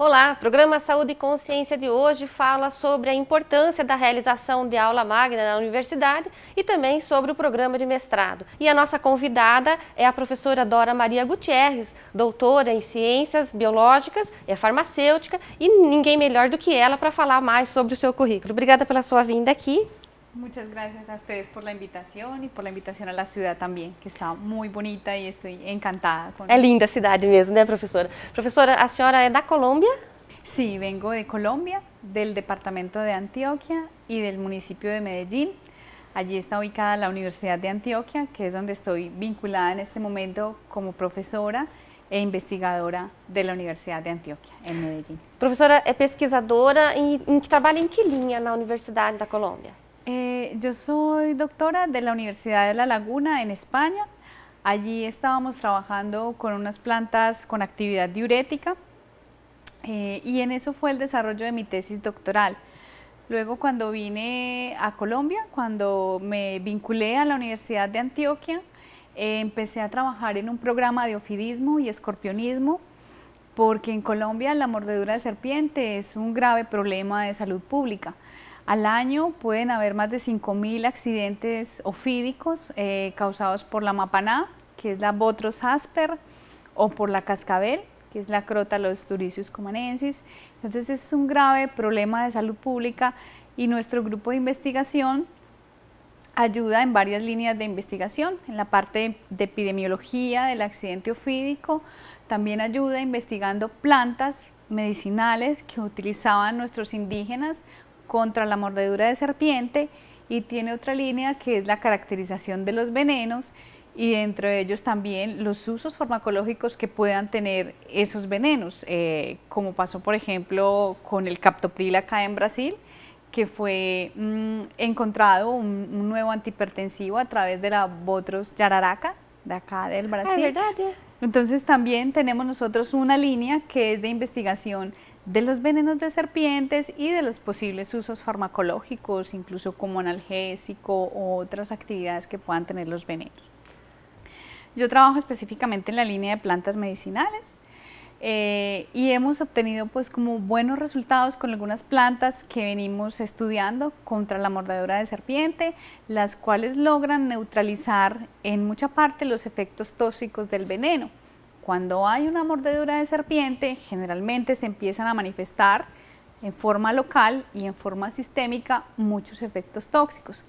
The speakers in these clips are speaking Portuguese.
Olá, programa Saúde e Consciência de hoje fala sobre a importância da realização de aula magna na universidade e também sobre o programa de mestrado. E a nossa convidada é a professora Dora Maria Gutierrez, doutora em Ciências Biológicas, é farmacêutica e ninguém melhor do que ela para falar mais sobre o seu currículo. Obrigada pela sua vinda aqui. Muchas gracias a ustedes por la invitación y por la invitación a la ciudad también, que está muy bonita y estoy encantada. Es linda ciudad, mismo, ¿no profesora? profesora? Profesora, a señora es de Colombia? sí, vengo de Colombia, del departamento de Antioquia y del municipio de Medellín. Allí está ubicada la Universidad de Antioquia, que es donde estoy vinculada en este momento como profesora e investigadora de la Universidad de Antioquia, en Medellín. Profesora, ¿es pesquisadora y em, em trabaja en em qué línea en la Universidad de Colombia? Eh, yo soy doctora de la Universidad de La Laguna en España. Allí estábamos trabajando con unas plantas con actividad diurética eh, y en eso fue el desarrollo de mi tesis doctoral. Luego cuando vine a Colombia, cuando me vinculé a la Universidad de Antioquia, eh, empecé a trabajar en un programa de ofidismo y escorpionismo porque en Colombia la mordedura de serpiente es un grave problema de salud pública. Al año pueden haber más de 5.000 accidentes ofídicos eh, causados por la mapaná, que es la Botros asper, o por la cascabel, que es la Los turicius comanensis. Entonces es un grave problema de salud pública y nuestro grupo de investigación ayuda en varias líneas de investigación, en la parte de epidemiología del accidente ofídico, también ayuda investigando plantas medicinales que utilizaban nuestros indígenas contra la mordedura de serpiente y tiene otra línea que es la caracterización de los venenos y dentro de ellos también los usos farmacológicos que puedan tener esos venenos, eh, como pasó por ejemplo con el captopril acá en Brasil, que fue mm, encontrado un, nuevo antihipertensivo a través de la Botros yararaca, de acá del ah, Brasil. Entonces también tenemos nosotros una línea que es de investigación de los venenos de serpientes y de los posibles usos farmacológicos, incluso como analgésico u otras actividades que puedan tener los venenos. Yo trabajo específicamente en la línea de plantas medicinales eh, y hemos obtenido pues, como buenos resultados con algunas plantas que venimos estudiando contra la mordedura de serpiente, las cuales logran neutralizar en mucha parte los efectos tóxicos del veneno cuando hay una mordedura de serpiente, generalmente se empiezan a manifestar en forma local y en forma sistémica muchos efectos tóxicos.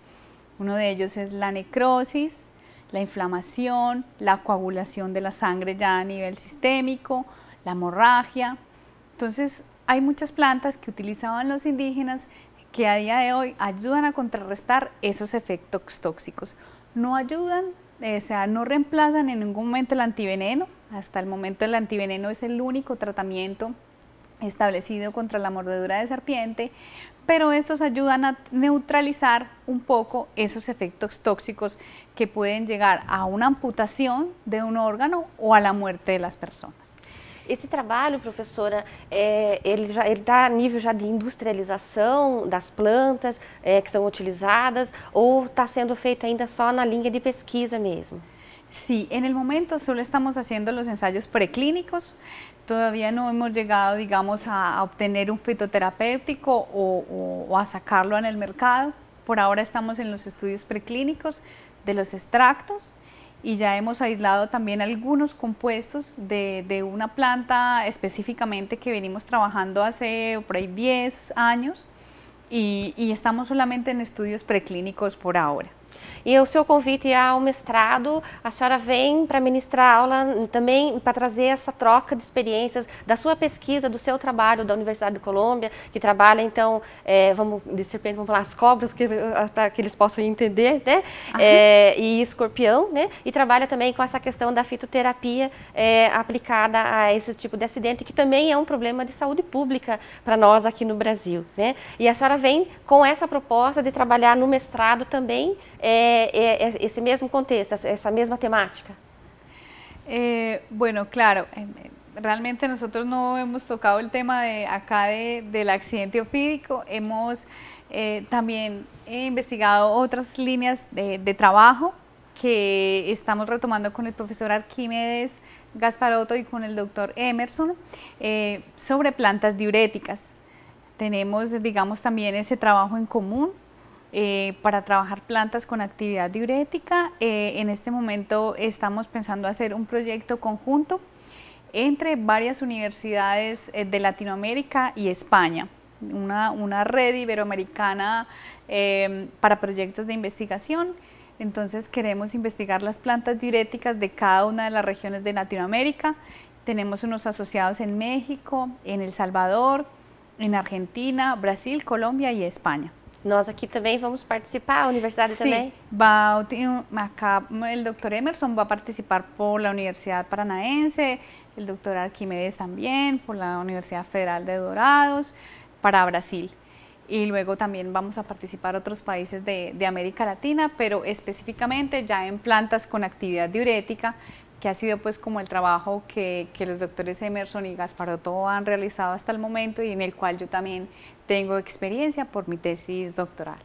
Uno de ellos es la necrosis, la inflamación, la coagulación de la sangre ya a nivel sistémico, la hemorragia. Entonces, hay muchas plantas que utilizaban los indígenas que a día de hoy ayudan a contrarrestar esos efectos tóxicos. No ayudan, eh, o sea, no reemplazan en ningún momento el antiveneno, hasta el momento el antiveneno es el único tratamiento establecido contra la mordedura de serpiente, pero estos ayudan a neutralizar un poco esos efectos tóxicos que pueden llegar a una amputación de un órgano o a la muerte de las personas. ¿Ese trabajo, profesora, está a nível já de industrialização das plantas que son utilizadas o está sendo feito ainda só na línea de pesquisa mesmo? Sí, en el momento solo estamos haciendo los ensayos preclínicos, todavía no hemos llegado, digamos, a, obtener un fitoterapéutico o, a sacarlo en el mercado. Por ahora estamos en los estudios preclínicos de los extractos y ya hemos aislado también algunos compuestos de, una planta específicamente que venimos trabajando hace por ahí 10 años y estamos solamente en estudios preclínicos por ahora. E o seu convite ao mestrado, a senhora vem para ministrar aula também para trazer essa troca de experiências da sua pesquisa, do seu trabalho da Universidade de Colômbia, que trabalha então, é, vamos de serpente, vamos falar as cobras ah, para que eles possam entender, né? É, e escorpião, né? E trabalha também com essa questão da fitoterapia é, aplicada a esse tipo de acidente, que também é um problema de saúde pública para nós aqui no Brasil, né? E a senhora vem com essa proposta de trabalhar no mestrado também é, ese mismo contexto, esa misma temática? Eh, bueno, claro. Em, realmente nosotros no hemos tocado el tema de acá de, del accidente ofídico, hemos eh, también investigado otras líneas de, trabajo que estamos retomando con el profesor Arquímedes Gasparotto y con el doctor Emerson eh, sobre plantas diuréticas. Tenemos, digamos, también ese trabajo en común eh, para trabajar plantas con actividad diurética. Eh, en este momento estamos pensando hacer un proyecto conjunto entre varias universidades eh, de Latinoamérica y España, una, red iberoamericana em, para proyectos de investigación. Entonces queremos investigar las plantas diuréticas de cada una de las regiones de Latinoamérica. Tenemos unos asociados en México, en El Salvador, en Argentina, Brasil, Colombia y España. ¿Nos aquí también vamos a participar, a también? sí, el doctor Emerson va a participar por la Universidad Paranaense, el doctor Arquimedes también, por la Universidad Federal de Dorados, para Brasil. Y luego también vamos a participar otros países de América Latina, pero específicamente ya en plantas con actividad diurética, que ha sido pues como el trabajo que, los doctores Emerson y Gasparotto han realizado hasta el momento y en el cual yo también tengo experiencia por mi tesis doctoral.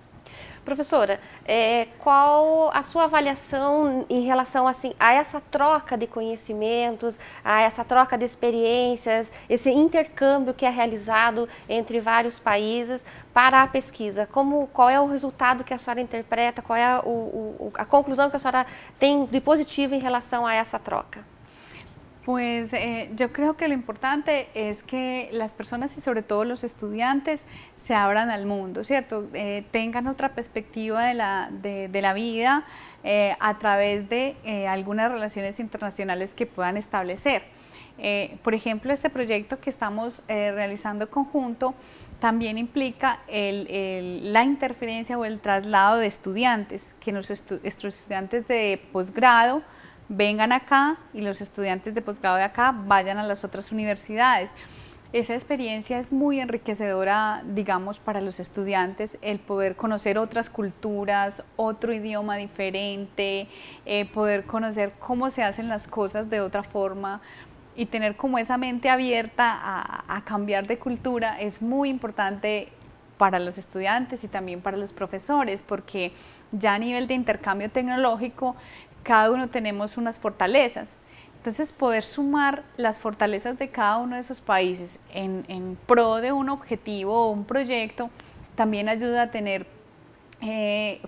Professora, é, qual a sua avaliação em relação assim, a essa troca de conhecimentos, a essa troca de experiências, esse intercâmbio que é realizado entre vários países para a pesquisa? Como, qual é o resultado que a senhora interpreta, qual é o, o, a conclusão que a senhora tem de positivo em relação a essa troca? Pues eh, yo creo que lo importante es que las personas y sobre todo los estudiantes se abran al mundo, ¿cierto? Eh, tengan otra perspectiva de la, vida eh, a través de algunas relaciones internacionales que puedan establecer. por ejemplo, este proyecto que estamos realizando conjunto también implica la interferencia o el traslado de estudiantes, que nuestros estudiantes de posgrado vengan acá y los estudiantes de posgrado de acá vayan a las otras universidades. Esa experiencia es muy enriquecedora, digamos, para los estudiantes, el poder conocer otras culturas, otro idioma diferente, eh, poder conocer cómo se hacen las cosas de otra forma y tener como esa mente abierta a cambiar de cultura es muy importante para los estudiantes y también para los profesores, porque ya a nivel de intercambio tecnológico cada uno tenemos unas fortalezas. Entonces, poder sumar las fortalezas de cada uno de esos países en, pro de un objetivo o un proyecto también ayuda a tener eh,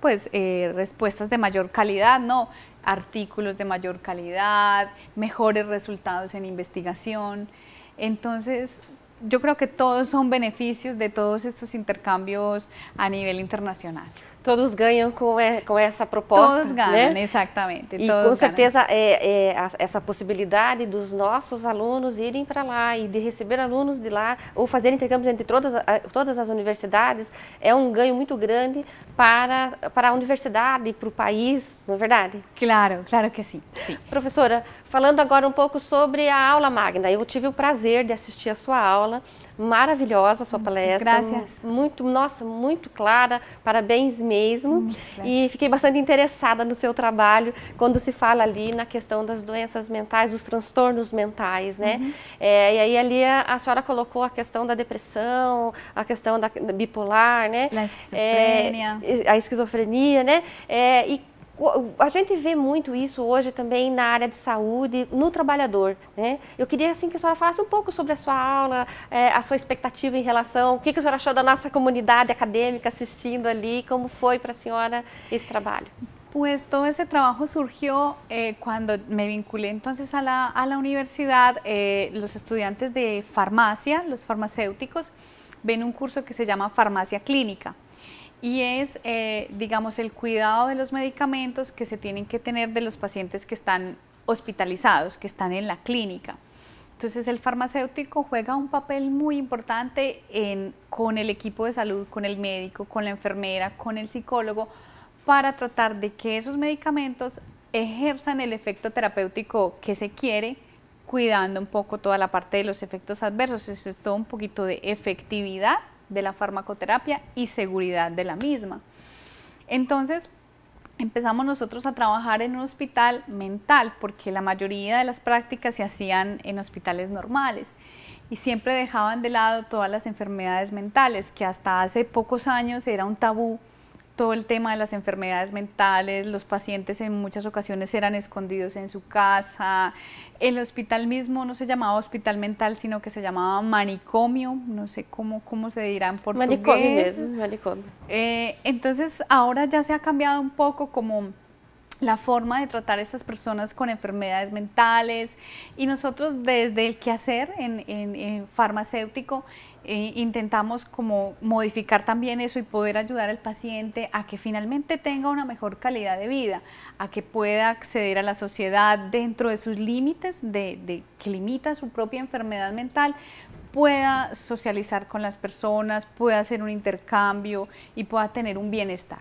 pues, eh, respuestas de mayor calidad, ¿no? Artículos de mayor calidad, mejores resultados en investigación. Entonces, yo creo que todos son beneficios de todos estos intercambios a nivel internacional. Todos ganham com, é, com essa proposta. Todos ganham, né? exatamente. E com certeza é, é, essa possibilidade dos nossos alunos irem para lá e de receber alunos de lá ou fazer intercâmbios entre todas, todas as universidades é um ganho muito grande para, para a universidade, para o país, não é verdade? Claro, claro que sim. sim. Professora, falando agora um pouco sobre a aula magna, eu tive o prazer de assistir a sua aula maravilhosa a sua Muitas palestra. Graças. Muito, nossa, muito clara. Parabéns mesmo. E fiquei bastante interessada no seu trabalho quando se fala ali na questão das doenças mentais, dos transtornos mentais, né? Uhum. É, e aí ali a, a, senhora colocou a questão da depressão, a questão da, da bipolar, né? Da é, esquizofrenia, É, a esquizofrenia, né? É, e a gente vê muito isso hoje também na área de saúde, no trabalhador. Né? Eu queria assim, que a senhora falasse um pouco sobre a sua aula, é, a sua expectativa em relação, o que, que a senhora achou da nossa comunidade acadêmica assistindo ali, como foi para a senhora esse trabalho. Pues todo ese trabajo surgió eh, cuando me vinculé entonces a la, a la universidad. Eh, los estudiantes de farmacia, los farmacéuticos, ven un curso que se llama farmacia clínica. y es, eh, digamos, el cuidado de los medicamentos que se tienen que tener de los pacientes que están hospitalizados, que están en la clínica. Entonces el farmacéutico juega un papel muy importante con el equipo de salud, con el médico, con la enfermera, con el psicólogo, para tratar de que esos medicamentos ejerzan el efecto terapéutico que se quiere, cuidando un poco toda la parte de los efectos adversos. Eso es todo un poquito de efectividad de la farmacoterapia y seguridad de la misma. Entonces, empezamos nosotros a trabajar en un hospital mental, porque la mayoría de las prácticas se hacían en hospitales normales y siempre dejaban de lado todas las enfermedades mentales, que hasta hace pocos años era un tabú todo el tema de las enfermedades mentales, los pacientes en muchas ocasiones eran escondidos en su casa, el hospital mismo no se llamaba hospital mental, sino que se llamaba manicomio, no sé cómo, cómo se dirá en portugués. Manicomio, eh, entonces ahora ya se ha cambiado un poco como la forma de tratar a estas personas con enfermedades mentales y nosotros desde el quehacer en, en, farmacéutico eh, intentamos como modificar también eso y poder ayudar al paciente a que finalmente tenga una mejor calidad de vida, a que pueda acceder a la sociedad dentro de sus límites, de que limita su propia enfermedad mental, pueda socializar con las personas, pueda hacer un intercambio y pueda tener un bienestar.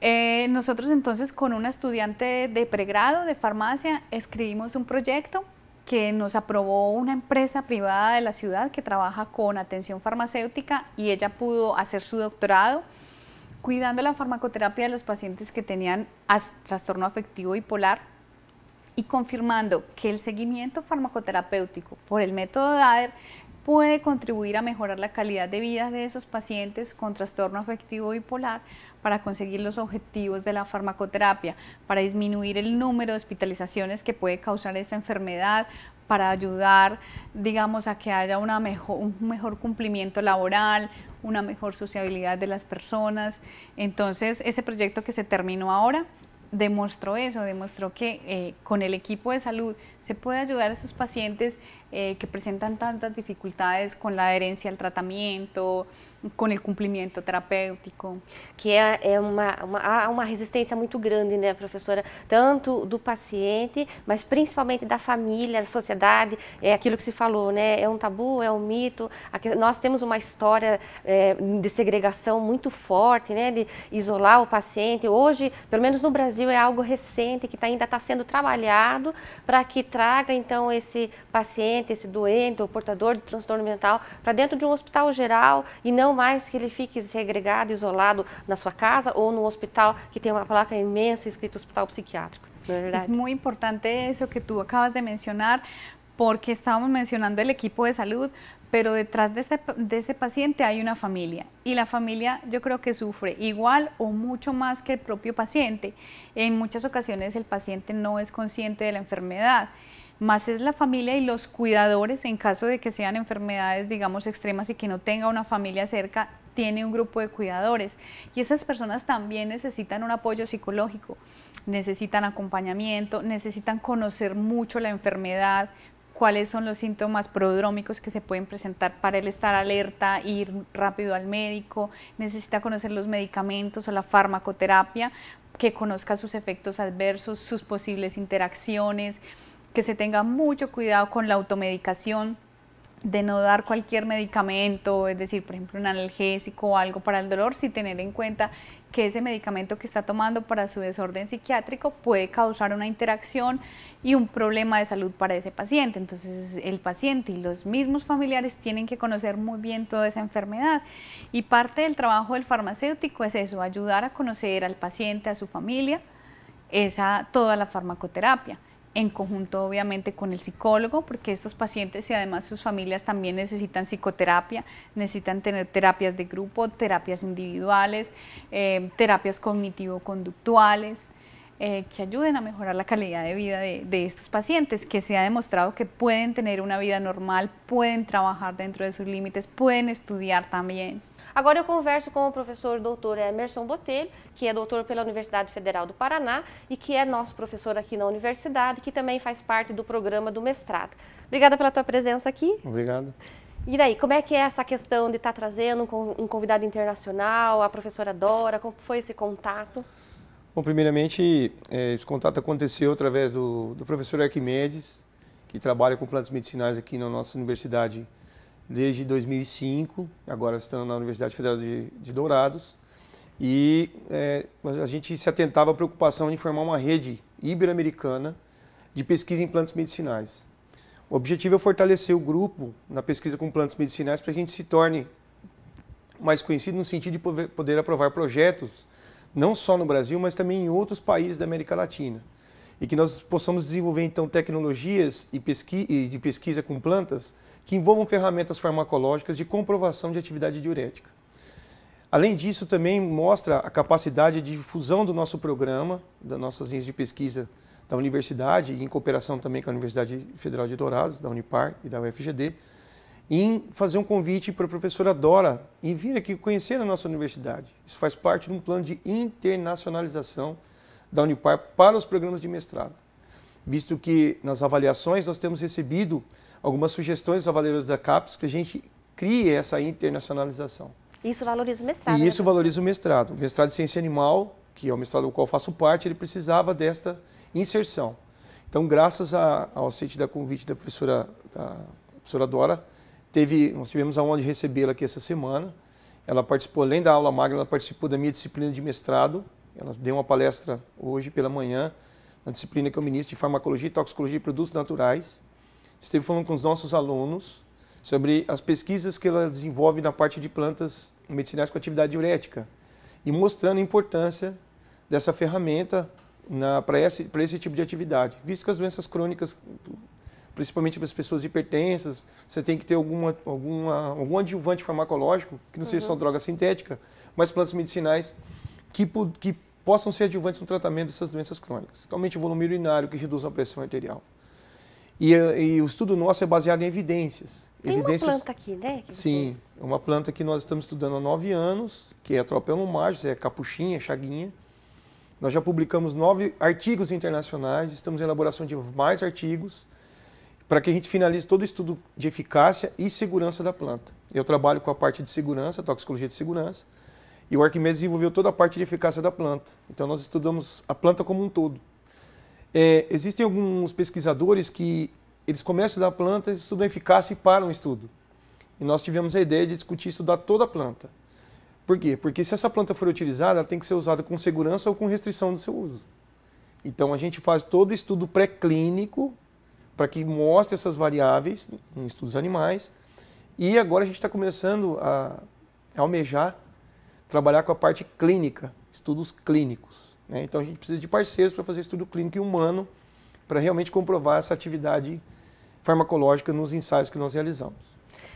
Eh, nosotros entonces con una estudiante de pregrado de farmacia escribimos un proyecto que nos aprobó una empresa privada de la ciudad que trabaja con atención farmacéutica y ella pudo hacer su doctorado cuidando la farmacoterapia de los pacientes que tenían trastorno afectivo bipolar y confirmando que el seguimiento farmacoterapéutico por el método DADER puede contribuir a mejorar la calidad de vida de esos pacientes con trastorno afectivo bipolar para conseguir los objetivos de la farmacoterapia, para disminuir el número de hospitalizaciones que puede causar esta enfermedad, para ayudar, digamos, a que haya un mejor cumplimiento laboral, una mejor sociabilidad de las personas. Entonces, ese proyecto que se terminó ahora demostró eso, demostró que eh, con el equipo de salud se puede ayudar a esos pacientes eh, que presentan tantas dificultades con la adherencia al tratamiento, com o cumprimento terapêutico. Que é, é uma, há uma resistência muito grande, né, professora? Tanto do paciente, mas principalmente da família, da sociedade. É aquilo que se falou, né? É um tabu, é um mito. nós temos uma história é, de segregação muito forte, né? De isolar o paciente. Hoje, pelo menos no Brasil, é algo recente que tá, ainda está sendo trabalhado para que traga, então, esse paciente paciente, esse doente ou portador de transtorno mental para dentro de um hospital geral e não mais que ele fique segregado, isolado na sua casa ou num hospital que tem uma placa imensa escrita hospital psiquiátrico. É, muito importante isso que tu acabas de mencionar, porque estávamos mencionando el equipo de salud, pero detrás de ese, de ese, paciente hay una familia y la familia yo creo que sufre igual o mucho más que el propio paciente. En muchas ocasiones el paciente no es consciente de la enfermedad más es la familia y los cuidadores en caso de que sean enfermedades, digamos, extremas y que no tenga una familia cerca, tiene un grupo de cuidadores y esas personas también necesitan un apoyo psicológico, necesitan acompañamiento, necesitan conocer mucho la enfermedad, cuáles son los síntomas prodrómicos que se pueden presentar para él estar alerta, ir rápido al médico, necesita conocer los medicamentos o la farmacoterapia, que conozca sus efectos adversos, sus posibles interacciones, que se tenga mucho cuidado con la automedicación de no dar cualquier medicamento, es decir, por ejemplo, un analgésico o algo para el dolor, sin tener en cuenta que ese medicamento que está tomando para su desorden psiquiátrico puede causar una interacción y un problema de salud para ese paciente. Entonces, el paciente y los mismos familiares tienen que conocer muy bien toda esa enfermedad. Y parte del trabajo del farmacéutico es eso, ayudar a conocer al paciente, a su familia, esa, toda la farmacoterapia en conjunto obviamente con el psicólogo, porque estos pacientes y además sus familias también necesitan psicoterapia, necesitan tener terapias de grupo, terapias individuales, eh, terapias cognitivo-conductuales, eh, que ayuden a mejorar la calidad de vida de, de, estos pacientes, que se ha demostrado que pueden tener una vida normal, pueden trabajar dentro de sus límites, pueden estudiar también. Agora eu converso com o professor Dr. Emerson Botelho, que é doutor pela Universidade Federal do Paraná e que é nosso professor aqui na universidade, que também faz parte do programa do mestrado. Obrigada pela tua presença aqui. Obrigado. E daí, como é que é essa questão de estar tá trazendo um convidado internacional, a professora Dora, como foi esse contato? Bom, primeiramente, é, esse contato aconteceu através do, do professor Arquimedes, que trabalha com plantas medicinais aqui na nossa universidade desde 2005, agora estando na Universidade Federal de, de Dourados. E é, a gente se atentava à preocupação de formar uma rede ibero-americana de pesquisa em plantas medicinais. O objetivo é fortalecer o grupo na pesquisa com plantas medicinais para que a gente se torne mais conhecido no sentido de poder aprovar projetos não só no Brasil, mas também em outros países da América Latina. E que nós possamos desenvolver, então, tecnologias e de pesquisa com plantas que envolvam ferramentas farmacológicas de comprovação de atividade diurética. Além disso, também mostra a capacidade de difusão do nosso programa, das nossas linhas de pesquisa da universidade, em cooperação também com a Universidade Federal de Dourados, da Unipar e da UFGD, em fazer um convite para a professora Dora e vir aqui conhecer a nossa universidade. Isso faz parte de um plano de internacionalização da Unipar para os programas de mestrado, visto que nas avaliações nós temos recebido algumas sugestões dos avaliadores da CAPES que a gente crie essa internacionalização. Isso valoriza o mestrado. E né, isso valoriza o mestrado. O mestrado de ciência animal, que é o mestrado do qual faço parte, ele precisava desta inserção. Então, graças a, ao aceite da convite da professora, da professora Dora, Teve, nós tivemos a honra de recebê-la aqui essa semana. Ela participou, além da aula magna, ela participou da minha disciplina de mestrado. Ela deu uma palestra hoje pela manhã, na disciplina que eu ministro de Farmacologia e Toxicologia e Produtos Naturais. Esteve falando com os nossos alunos sobre as pesquisas que ela desenvolve na parte de plantas medicinais com atividade diurética e mostrando a importância dessa ferramenta para esse, esse tipo de atividade, visto que as doenças crônicas principalmente para as pessoas hipertensas, você tem que ter alguma, alguma, algum adjuvante farmacológico, que não seja só uhum. droga sintética, mas plantas medicinais que, que possam ser adjuvantes no tratamento dessas doenças crônicas. Aumente o volume urinário, que reduz a pressão arterial. E, e, o estudo nosso é baseado em evidências. Tem evidências, uma planta aqui, né? sim, é uma planta que nós estamos estudando há nove anos, que é a Tropelum é capuchinha, chaguinha. Nós já publicamos nove artigos internacionais, estamos em elaboração de mais artigos para que a gente finalize todo o estudo de eficácia e segurança da planta. Eu trabalho com a parte de segurança, toxicologia de segurança, e o Arquimedes desenvolveu toda a parte de eficácia da planta. Então nós estudamos a planta como um todo. É, existem alguns pesquisadores que eles começam da planta, estudam a eficácia e param o estudo. E nós tivemos a ideia de discutir estudar toda a planta. Por quê? Porque se essa planta for utilizada, ela tem que ser usada com segurança ou com restrição do seu uso. Então a gente faz todo o estudo pré-clínico para que mostre essas variáveis em estudos animais. E agora a gente está começando a almejar trabalhar com a parte clínica, estudos clínicos. Né? Então a gente precisa de parceiros para fazer estudo clínico e humano, para realmente comprovar essa atividade farmacológica nos ensaios que nós realizamos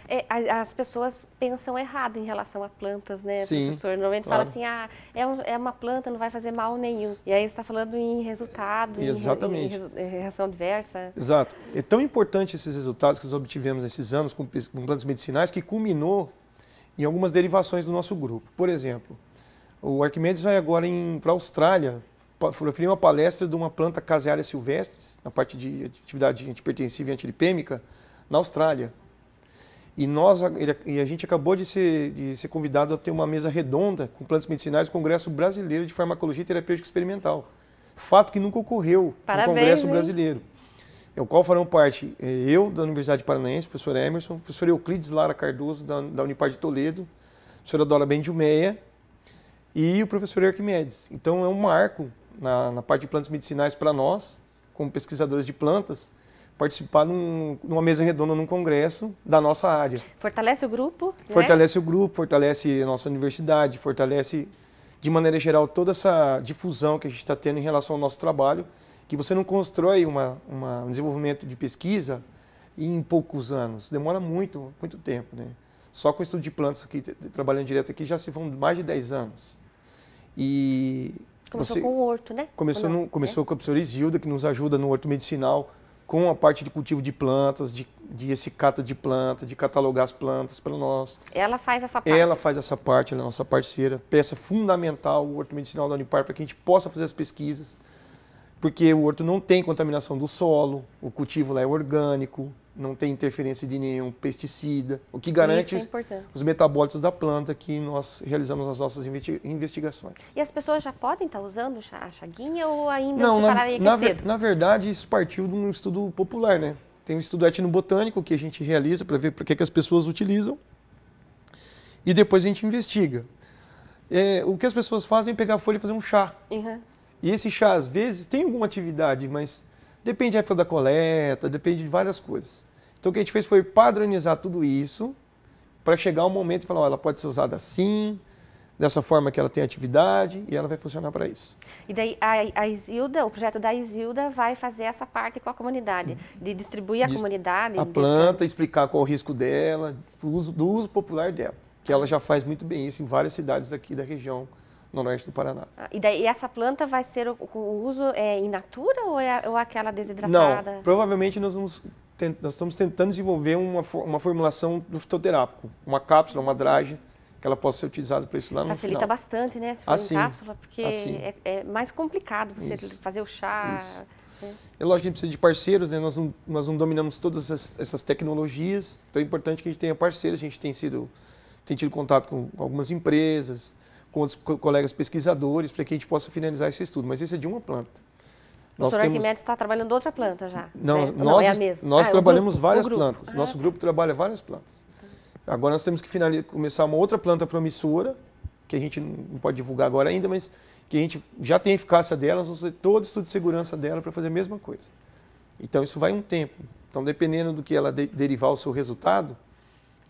é, as pessoas pensam errado em relação a plantas, né, Sim, professor? Normalmente claro. fala assim, ah, é, é, uma planta, não vai fazer mal nenhum. E aí está falando em resultado, Exatamente. Em, em, em reação adversa. Exato. É tão importante esses resultados que nós obtivemos nesses anos com, com plantas medicinais que culminou em algumas derivações do nosso grupo. Por exemplo, o Arquimedes vai agora para a Austrália proferir uma palestra de uma planta caseária silvestre, na parte de atividade antipertensiva e antilipêmica, na Austrália. E, nós, e a gente acabou de ser, de ser convidado a ter uma mesa redonda com plantas medicinais do Congresso Brasileiro de Farmacologia e Terapêutica Experimental. Fato que nunca ocorreu Parabéns, no Congresso hein? Brasileiro. É, o qual farão parte é, eu, da Universidade Paranaense, professor Emerson, professor Euclides Lara Cardoso, da, da Unipar de Toledo, professora Dora Bendimeia e o professor Arquimedes. Então é um marco na, na parte de plantas medicinais para nós, como pesquisadores de plantas, participar num, numa mesa redonda, num congresso da nossa área. Fortalece o grupo? Né? Fortalece né? o grupo, fortalece a nossa universidade, fortalece, de maneira geral, toda essa difusão que a gente está tendo em relação ao nosso trabalho, que você não constrói uma, uma, um desenvolvimento de pesquisa em poucos anos, demora muito, muito tempo. Né? Só com o estudo de plantas, aqui, trabalhando direto aqui, já se vão mais de 10 anos. E Começou você, com o horto, né? Começou, no, começou é? com a professora Isilda, que nos ajuda no horto medicinal, com a parte de cultivo de plantas, de, de esse cata de planta, de catalogar as plantas para nós. Ela faz essa parte? Ela faz essa parte, ela é nossa parceira, peça fundamental, o Horto Medicinal da Unipar, para que a gente possa fazer as pesquisas, porque o horto não tem contaminação do solo, o cultivo lá é orgânico, não tem interferência de nenhum pesticida, o que garante é os metabólitos da planta que nós realizamos as nossas investigações. E as pessoas já podem estar usando a chaguinha ou ainda não, se na, na, Na verdade, isso partiu de um estudo popular, né? Tem um estudo etnobotânico que a gente realiza para ver por que, que as pessoas utilizam e depois a gente investiga. É, o que as pessoas fazem é pegar a folha e fazer um chá. Uhum. E esse chá, às vezes, tem alguma atividade, mas Depende da época da coleta, depende de várias coisas. Então o que a gente fez foi padronizar tudo isso para chegar ao momento e falar, ó, ela pode ser usada assim, dessa forma que ela tem atividade e ela vai funcionar para isso. E daí a, a Isilda, o projeto da Isilda vai fazer essa parte com a comunidade, de distribuir a comunidade. A planta, de... explicar qual o risco dela, do uso, do uso popular dela, que ela já faz muito bem isso em várias cidades aqui da região noroeste do Paraná. Ah, e, daí, essa planta vai ser o, o uso é in natura ou é ou é aquela desidratada? Não, provavelmente nós vamos nós estamos tentando desenvolver uma, uma formulação do fitoterápico, uma cápsula, uma drage que ela possa ser utilizada para isso lá no Facilita bastante, né? Se for assim, em ah, cápsula, porque assim. é, é, mais complicado você isso. fazer o chá. Isso. Né? É lógico que a gente precisa de parceiros, né? Nós não, nós não dominamos todas essas, essas tecnologias, então é importante que a gente tenha parceiros. A gente tem sido tem tido contato com algumas empresas, com outros colegas pesquisadores, para que a gente possa finalizar esse estudo. Mas esse é de uma planta. O doutor Arquimedes está trabalhando outra planta já. Não, né? nós, Não, é a mesma. nós ah, é trabalhamos grupo, várias plantas. Ah. Nosso grupo trabalha várias plantas. Agora nós temos que finalizar, começar uma outra planta promissora, que a gente não pode divulgar agora ainda, mas que a gente já tem eficácia dela, nós vamos fazer todo o estudo de segurança dela para fazer a mesma coisa. Então isso vai um tempo. Então, dependendo do que ela de derivar o seu resultado,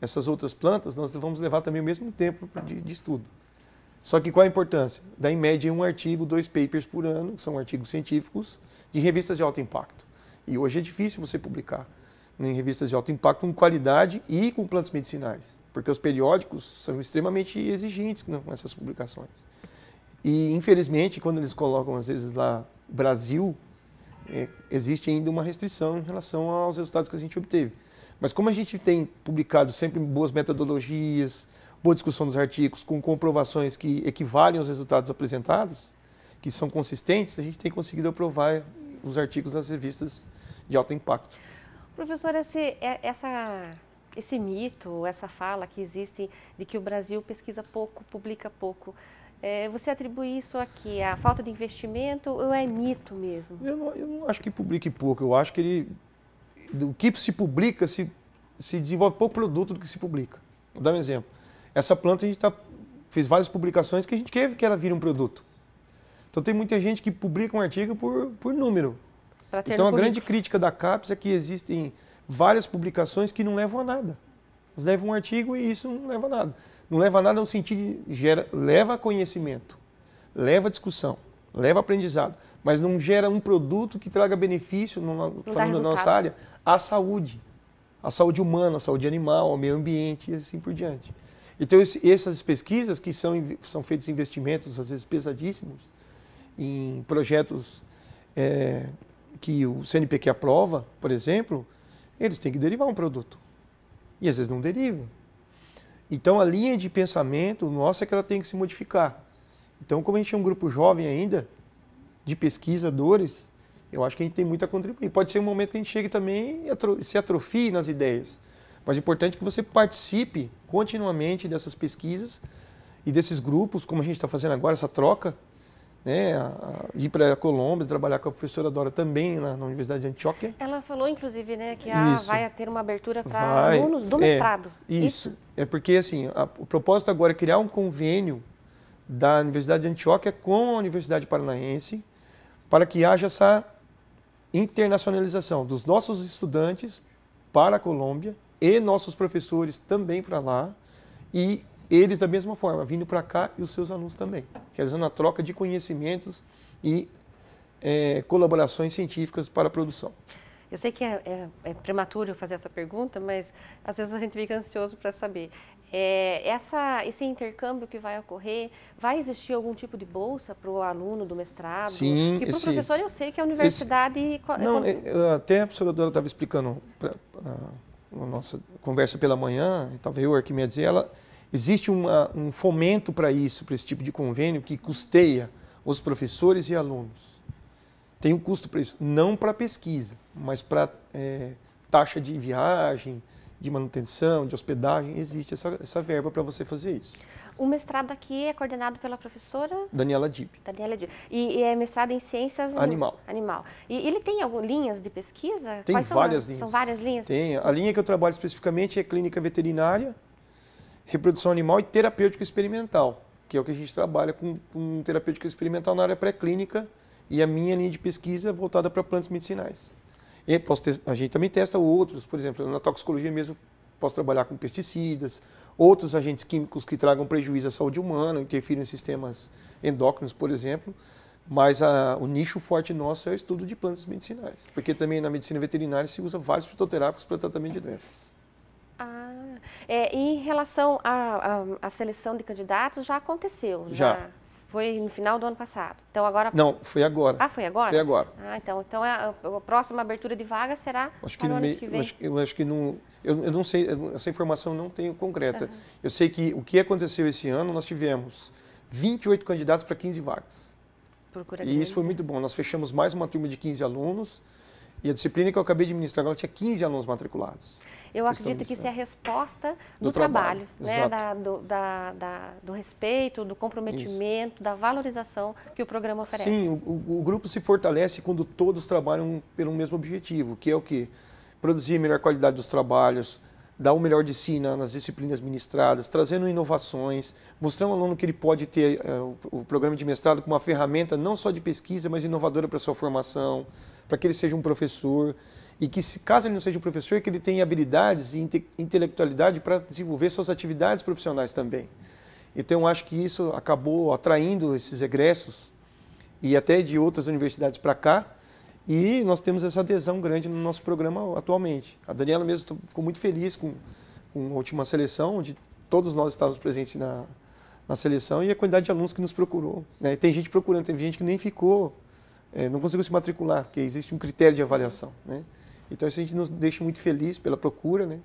essas outras plantas, nós vamos levar também o mesmo tempo de, de estudo. Só que qual a importância? Dá em média um artigo, dois papers por ano, que são artigos científicos, de revistas de alto impacto. E hoje é difícil você publicar em revistas de alto impacto com qualidade e com plantas medicinais, porque os periódicos são extremamente exigentes com essas publicações. E, infelizmente, quando eles colocam, às vezes, lá Brasil, é, existe ainda uma restrição em relação aos resultados que a gente obteve. Mas como a gente tem publicado sempre boas metodologias, boa discussão dos artigos, com comprovações que equivalem aos resultados apresentados, que são consistentes, a gente tem conseguido aprovar os artigos das revistas de alto impacto. Professor, esse, é, essa, esse mito, essa fala que existe de que o Brasil pesquisa pouco, publica pouco, é, você atribui isso aqui à falta de investimento ou é mito mesmo? Eu não, eu não acho que publique pouco. Eu acho que ele, o que se publica se, se desenvolve pouco produto do que se publica. Vou dar um exemplo. Essa planta a gente tá, fez várias publicações que a gente quer que ela vire um produto. Então tem muita gente que publica um artigo por, por número. Então a grande crítica da CAPES é que existem várias publicações que não levam a nada. Eles levam um artigo e isso não leva a nada. Não leva a nada no sentido de gera, leva conhecimento, leva discussão, leva aprendizado, mas não gera um produto que traga benefício, no, falando da nossa área, à saúde, à saúde humana, à saúde animal, ao meio ambiente e assim por diante. Então, essas pesquisas que são, são feitos investimentos, às vezes pesadíssimos, em projetos é, que o CNPq aprova, por exemplo, eles têm que derivar um produto. E às vezes não derivam. Então, a linha de pensamento nossa é que ela tem que se modificar. Então, como a gente é um grupo jovem ainda, de pesquisadores, eu acho que a gente tem muito a contribuir. Pode ser um momento que a gente chegue também e se atrofie nas ideias. Mas é importante que você participe continuamente dessas pesquisas e desses grupos, como a gente está fazendo agora, essa troca. Né, a, a ir para a Colômbia, trabalhar com a professora Dora também na, na, Universidade de Antioquia. Ela falou, inclusive, né, que a, vai ter uma abertura para alunos do é, Isso. isso. É porque assim, a, o propósito agora é criar um convênio da Universidade de Antioquia com a Universidade Paranaense para que haja essa internacionalização dos nossos estudantes para a Colômbia e nossos professores também para lá e eles da mesma forma, vindo para cá e os seus alunos também, realizando a troca de conhecimentos e é, colaborações científicas para a produção. Eu sei que é, é, é, prematuro fazer essa pergunta, mas às vezes a gente fica ansioso para saber. É, essa, esse intercâmbio que vai ocorrer, vai existir algum tipo de bolsa para o aluno do mestrado? Sim. E para o professor eu sei que a universidade... Esse, é não, é, até a professora Dora estava explicando pra, na nossa conversa pela manhã, talvez eu, Arquimedes ela, existe uma, um fomento para isso, para esse tipo de convênio que custeia os professores e alunos. Tem um custo para isso, não para pesquisa, mas para é, taxa de viagem, de manutenção, de hospedagem, existe essa, essa verba para você fazer isso. O mestrado aqui é coordenado pela professora? Daniela Dib. Daniela Dib. E, e é mestrado em ciências... Animal. Animal. E ele tem algumas linhas de pesquisa? Tem Quais várias são, linhas. São várias linhas? Tem. A linha que eu trabalho especificamente é clínica veterinária, reprodução animal e terapêutica experimental, que é o que a gente trabalha com, com experimental na área pré-clínica e a minha linha de pesquisa é voltada para plantas medicinais. E ter, a gente também testa outros, por exemplo, na toxicologia mesmo, possa trabalhar com pesticidas, outros agentes químicos que tragam prejuízo à saúde humana, interfiram em sistemas endócrinos, por exemplo. Mas a, o nicho forte nosso é o estudo de plantas medicinais, porque também na medicina veterinária se usa vários fitoterápicos para tratamento de doenças. Ah, é, em relação à seleção de candidatos, já aconteceu? Já. já. Foi no final do ano passado. Então agora. Não, foi agora. Ah, foi agora? Foi agora. Ah, então, então a, é, a próxima abertura de vaga será acho que no ano me... que vem. Acho, eu acho que não. Eu, eu não sei, essa informação não tenho concreta. Uhum. Eu sei que o que aconteceu esse ano, nós tivemos 28 candidatos para 15 vagas. Procura e isso foi muito né? bom. Nós fechamos mais uma turma de 15 alunos. E a disciplina que eu acabei de ministrar agora tinha 15 alunos matriculados. Eu acredito que isso é a resposta do, do trabalho, trabalho né? da, do, da, da, do, respeito, do comprometimento, isso. da valorização que o programa oferece. Sim, o, o, grupo se fortalece quando todos trabalham pelo mesmo objetivo, que é o quê? Produzir a melhor qualidade dos trabalhos, dar o melhor de si nas disciplinas ministradas, trazendo inovações, mostrando ao aluno que ele pode ter uh, o programa de mestrado como uma ferramenta não só de pesquisa, mas inovadora para sua formação, para que ele seja um professor e que, se, caso ele não seja um professor, é que ele tenha habilidades e intelectualidade para desenvolver suas atividades profissionais também. Então, eu acho que isso acabou atraindo esses egressos e até de outras universidades para cá. E nós temos essa adesão grande no nosso programa atualmente. A Daniela mesmo tá, ficou muito feliz com, com a última seleção, onde todos nós estávamos presentes na, na seleção e a quantidade de alunos que nos procurou. Né? Tem gente procurando, tem gente que nem ficou é, não conseguiu se matricular, porque existe um critério de avaliação. Né? Então isso a gente nos deixa muito feliz pela procura né?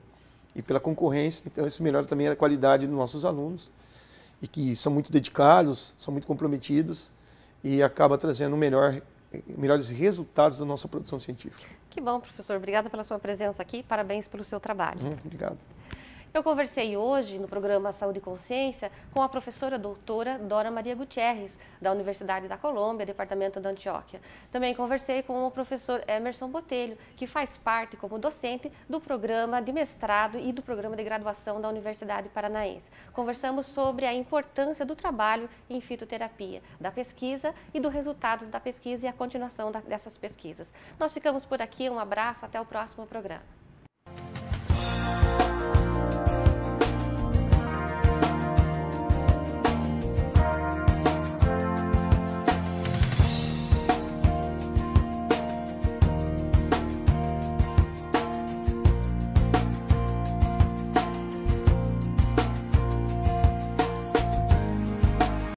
e pela concorrência. Então isso melhora também a qualidade dos nossos alunos e que são muito dedicados, são muito comprometidos e acaba trazendo melhor, melhores resultados da nossa produção científica. Que bom, professor. Obrigada pela sua presença aqui. Parabéns pelo seu trabalho. Hum, obrigado. Eu conversei hoje no programa Saúde e Consciência com a professora doutora Dora Maria Gutierrez, da Universidade da Colômbia, Departamento da Antioquia. Também conversei com o professor Emerson Botelho, que faz parte como docente do programa de mestrado e do programa de graduação da Universidade Paranaense. Conversamos sobre a importância do trabalho em fitoterapia, da pesquisa e dos resultados da pesquisa e a continuação dessas pesquisas. Nós ficamos por aqui, um abraço, até o próximo programa.